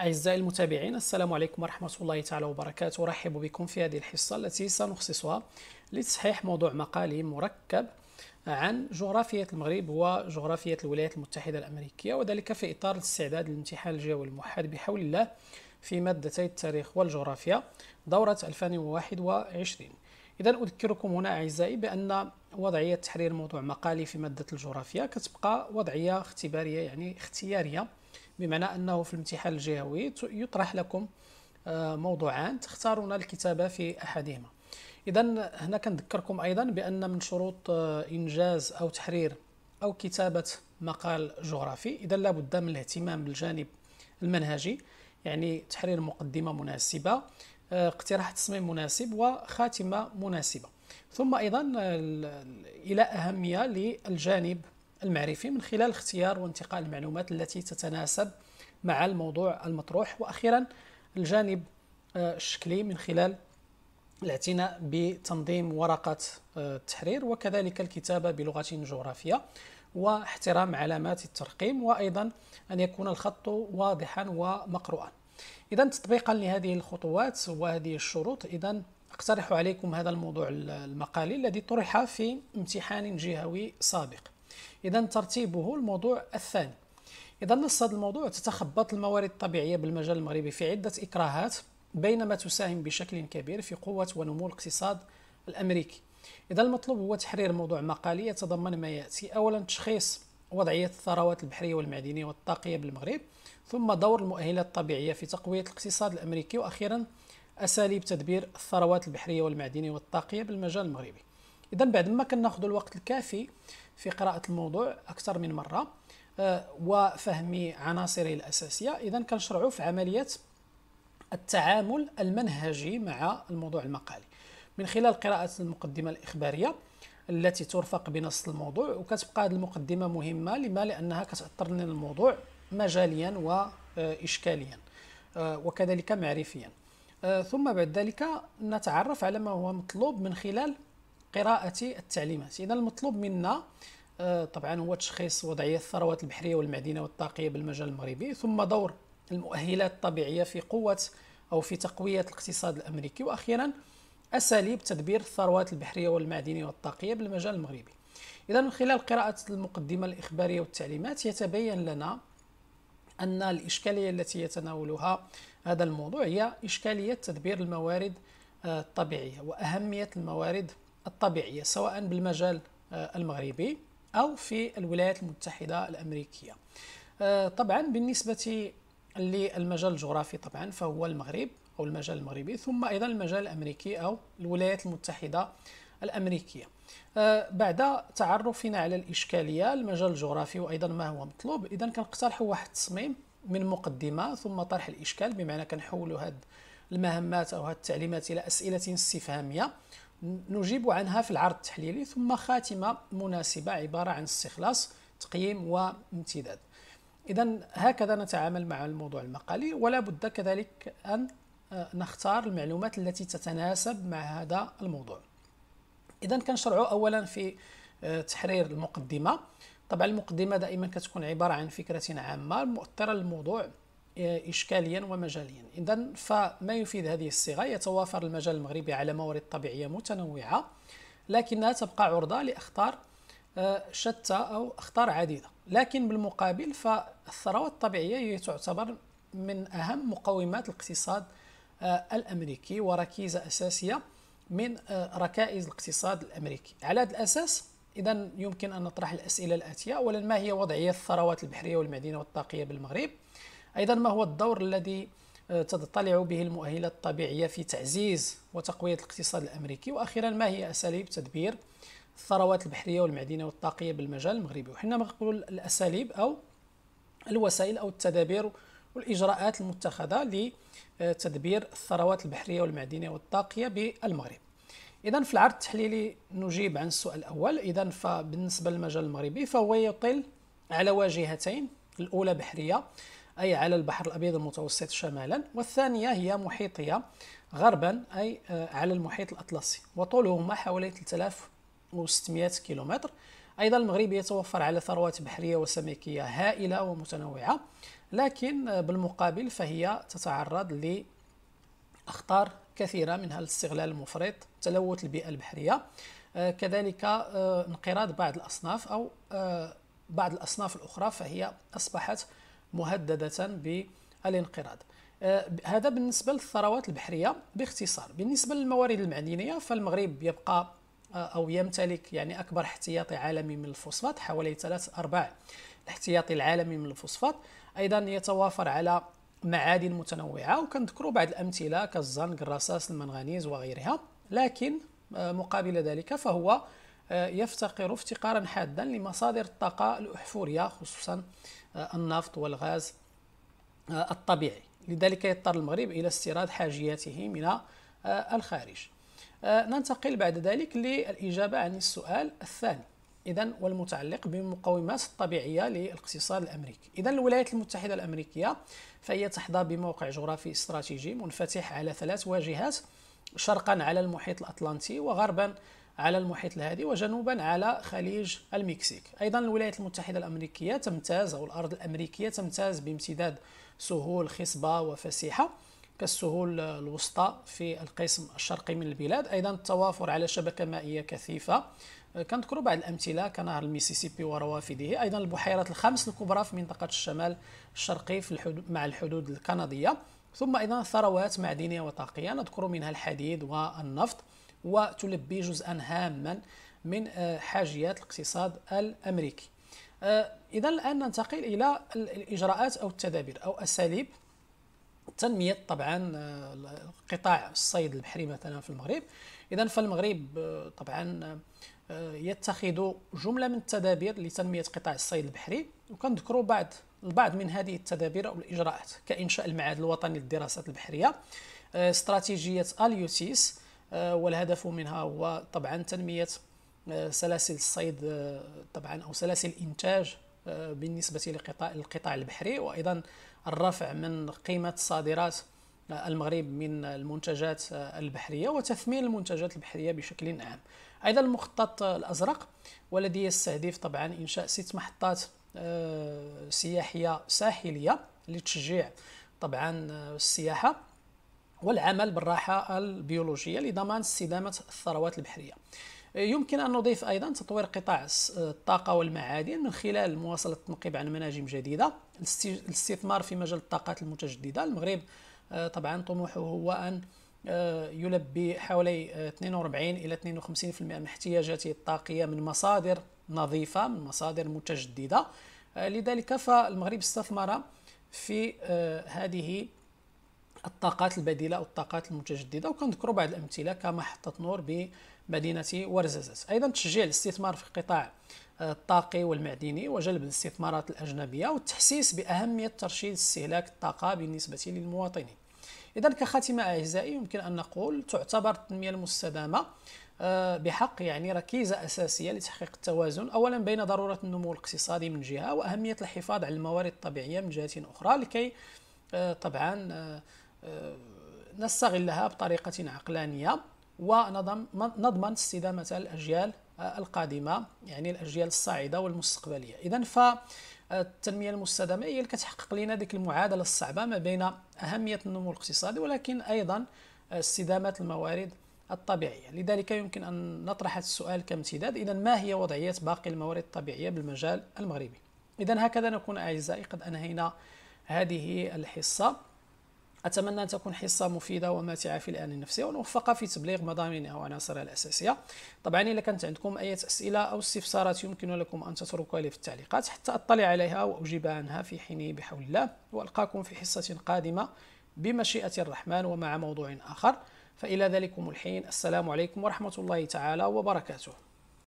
أعزائي المتابعين السلام عليكم ورحمة الله تعالى وبركاته أرحب بكم في هذه الحصة التي سنخصصها لتصحيح موضوع مقالي مركب عن جغرافية المغرب وجغرافية الولايات المتحدة الأمريكية وذلك في إطار الاستعداد للامتحان الجوي الموحد بحول الله في مادتي التاريخ والجغرافيا دورة 2021 إذا أذكركم هنا أعزائي بأن وضعية تحرير موضوع مقالي في مادة الجغرافيا كتبقى وضعية اختبارية يعني اختيارية بمعنى أنه في الامتحان الجهوي يطرح لكم آه، موضوعان تختارون الكتابة في أحدهما إذا هنا كنذكركم أيضا بأن من شروط آه، إنجاز أو تحرير أو كتابة مقال جغرافي إذا لابد من الاهتمام بالجانب المنهجي يعني تحرير مقدمة مناسبة آه، اقتراح تصميم مناسب وخاتمة مناسبة ثم أيضا إلى أهمية للجانب المعرفي من خلال اختيار وانتقاء المعلومات التي تتناسب مع الموضوع المطروح واخيرا الجانب آه، الشكلي من خلال الاعتناء بتنظيم ورقة آه، التحرير وكذلك الكتابة بلغة جغرافية واحترام علامات الترقيم وأيضا أن يكون الخط واضحا ومقروءا إذا تطبيقا لهذه الخطوات وهذه الشروط إذا أقترح عليكم هذا الموضوع المقالي الذي طرح في امتحان جهوي سابق إذا ترتيبه الموضوع الثاني إذا نص هذا الموضوع تتخبط الموارد الطبيعية بالمجال المغربي في عدة إكراهات بينما تساهم بشكل كبير في قوة ونمو الاقتصاد الأمريكي إذا المطلوب هو تحرير موضوع مقالي يتضمن ما يأتي أولا تشخيص وضعية الثروات البحرية والمعدنية والطاقية بالمغرب ثم دور المؤهلات الطبيعية في تقوية الاقتصاد الأمريكي وأخيرا أساليب تدبير الثروات البحرية والمعدنية والطاقية بالمجال المغربي إذا بعد ما كناخذ الوقت الكافي في قراءة الموضوع أكثر من مرة آه، وفهم عناصره الأساسية إذا كنشرعوا في عملية التعامل المنهجي مع الموضوع المقالي من خلال قراءة المقدمة الإخبارية التي ترفق بنص الموضوع وكتبقى هذه المقدمة مهمة لما لأنها كتأثر لنا الموضوع مجاليا وإشكاليا آه، وكذلك معرفيا آه، ثم بعد ذلك نتعرف على ما هو مطلوب من خلال قراءة التعليمات إذا المطلوب منا آه، طبعا هو تشخيص وضعية الثروات البحرية والمعدنية والطاقية بالمجال المغربي ثم دور المؤهلات الطبيعية في قوة أو في تقوية الاقتصاد الأمريكي وأخيرا أساليب تدبير الثروات البحرية والمعدنية والطاقية بالمجال المغربي إذا من خلال قراءة المقدمة الإخبارية والتعليمات يتبين لنا أن الإشكالية التي يتناولها هذا الموضوع هي إشكالية تدبير الموارد آه، الطبيعية وأهمية الموارد الطبيعية سواء بالمجال آه، المغربي أو في الولايات المتحدة الأمريكية آه، طبعا بالنسبة للمجال الجغرافي طبعا فهو المغرب أو المجال المغربي ثم أيضا المجال الأمريكي أو الولايات المتحدة الأمريكية آه، بعد تعرفنا على الإشكالية المجال الجغرافي وأيضا ما هو مطلوب إذا كنقترح واحد التصميم من مقدمة ثم طرح الإشكال بمعنى كنحولوا هذه المهمات أو هذه التعليمات إلى أسئلة استفهامية نجيب عنها في العرض التحليلي ثم خاتمة مناسبة عبارة عن استخلاص تقييم وامتداد إذا هكذا نتعامل مع الموضوع المقالي ولا بد كذلك أن آه، نختار المعلومات التي تتناسب مع هذا الموضوع إذا كنشرع أولا في آه، تحرير المقدمة طبعا المقدمة دائما كتكون عبارة عن فكرة عامة مؤثرة للموضوع آه، إشكاليا ومجاليا إذا فما يفيد هذه الصيغة يتوافر المجال المغربي على موارد طبيعية متنوعة لكنها تبقى عرضة لأخطار آه، شتى أو أخطار عديدة لكن بالمقابل فالثروات الطبيعية هي تعتبر من أهم مقومات الاقتصاد آه، الأمريكي وركيزة أساسية من ركائز الاقتصاد الأمريكي على هذا الأساس إذا يمكن أن نطرح الأسئلة الآتية أولا ما هي وضعية الثروات البحرية والمعدنية والطاقية بالمغرب أيضا ما هو الدور الذي آه، تضطلع به المؤهلات الطبيعية في تعزيز وتقوية الاقتصاد الأمريكي وأخيرا ما هي أساليب تدبير الثروات البحرية والمعدنية والطاقية بالمجال المغربي وحنا نقول الأساليب أو الوسائل أو التدابير والإجراءات المتخذة لتدبير آه، الثروات البحرية والمعدنية والطاقية بالمغرب إذا في العرض التحليلي نجيب عن السؤال الأول إذا فبالنسبة للمجال المغربي فهو يطل على واجهتين الأولى بحرية أي على البحر الأبيض المتوسط شمالا والثانية هي محيطية غربا أي آه، على المحيط الأطلسي وطولهما حوالي 3600 كيلومتر أيضا المغرب يتوفر على ثروات بحرية وسمكية هائلة ومتنوعة لكن آه، بالمقابل فهي تتعرض لأخطار كثيرة منها الاستغلال المفرط تلوث البيئة البحرية آه، كذلك انقراض بعض الأصناف أو بعض الأصناف الأخرى فهي أصبحت مهددة بالانقراض آه، هذا بالنسبة للثروات البحرية باختصار بالنسبة للموارد المعدنية فالمغرب يبقى آه، أو يمتلك يعني أكبر احتياطي عالمي من الفوسفات حوالي ثلاث أرباع الاحتياطي العالمي من الفوسفات أيضا يتوافر على معادن متنوعة وكنذكروا بعض الأمثلة كالزنك الرصاص المنغنيز وغيرها لكن آه، مقابل ذلك فهو آه، يفتقر افتقارا حادا لمصادر الطاقة الأحفورية خصوصا آه، النفط والغاز آه، الطبيعي لذلك يضطر المغرب إلى استيراد حاجياته من الخارج ننتقل بعد ذلك للإجابة عن السؤال الثاني إذا والمتعلق بالمقومات الطبيعية للاقتصاد الأمريكي إذا الولايات المتحدة الأمريكية فهي تحظى بموقع جغرافي استراتيجي منفتح على ثلاث واجهات شرقا على المحيط الأطلنطي وغربا على المحيط الهادي وجنوبا على خليج المكسيك ايضا الولايات المتحده الامريكيه تمتاز او الارض الامريكيه تمتاز بامتداد سهول خصبه وفسيحه كالسهول الوسطى في القسم الشرقي من البلاد ايضا التوافر على شبكه مائيه كثيفه آه، كنذكروا بعض الامثله كنهر الميسيسيبي وروافده ايضا البحيرات الخمس الكبرى في منطقه الشمال الشرقي في الحدود مع الحدود الكنديه ثم ايضا ثروات معدنيه وطاقيه نذكر منها الحديد والنفط وتلبي جزءا هاما من آه، حاجيات الاقتصاد الامريكي آه، اذا الان ننتقل الى الاجراءات او التدابير او اساليب تنميه طبعا آه، قطاع الصيد البحري مثلا في المغرب اذا فالمغرب طبعا يتخذ جمله من التدابير لتنميه قطاع الصيد البحري وكنذكروا بعض البعض من هذه التدابير او الاجراءات كانشاء المعهد الوطني للدراسات البحريه استراتيجيه اليوتيس آه، والهدف منها هو طبعا تنمية آه، سلاسل الصيد آه، طبعا أو سلاسل الإنتاج بالنسبة لقطاع القطاع البحري وأيضا الرفع من قيمة صادرات المغرب من المنتجات البحرية وتثمين المنتجات البحرية بشكل عام أيضا المخطط الأزرق والذي يستهدف طبعا إنشاء ست محطات سياحية ساحلية لتشجيع طبعا السياحة والعمل بالراحه البيولوجيه لضمان استدامه الثروات البحريه. يمكن ان نضيف ايضا تطوير قطاع الطاقه والمعادن من خلال مواصله التنقيب عن مناجم جديده، الاستثمار في مجال الطاقات المتجدده، المغرب آه، طبعا طموحه هو ان آه، يلبي حوالي 42 آه، الى 52% من احتياجاته الطاقيه من مصادر نظيفه، من مصادر متجدده، لذلك فالمغرب استثمر في هذه الطاقات البديله او الطاقات المتجدده وكنذكروا بعض الامثله كمحطه نور بمدينه ورزازات ايضا تشجيع الاستثمار في القطاع آه، الطاقي والمعدني وجلب الاستثمارات الاجنبيه والتحسيس باهميه ترشيد استهلاك الطاقه بالنسبه للمواطنين اذا كخاتمه اعزائي يمكن ان نقول تعتبر التنميه المستدامه آه، بحق يعني ركيزة أساسية لتحقيق التوازن أولا بين ضرورة النمو الاقتصادي من جهة وأهمية الحفاظ على الموارد الطبيعية من جهة أخرى لكي آه، طبعا آه، نستغلها بطريقة عقلانية ونضمن استدامة الأجيال القادمة يعني الأجيال الصاعدة والمستقبلية إذا فالتنمية آه، المستدامة هي اللي كتحقق لنا ديك المعادلة الصعبة ما بين أهمية النمو الاقتصادي ولكن أيضا استدامة الموارد الطبيعية لذلك يمكن أن نطرح السؤال كامتداد إذا ما هي وضعية باقي الموارد الطبيعية بالمجال المغربي إذا هكذا نكون أعزائي قد أنهينا هذه الحصة أتمنى أن تكون حصة مفيدة وماتعة في الآن النفسي ونوفق في تبليغ مضامينها وعناصرها الأساسية طبعا إذا كانت عندكم أي أسئلة أو استفسارات يمكن لكم أن تتركوها لي في التعليقات حتى أطلع عليها وأجيب عنها في حين بحول الله وألقاكم في حصة قادمة بمشيئة الرحمن ومع موضوع آخر فإلى ذلكم الحين السلام عليكم ورحمة الله تعالى وبركاته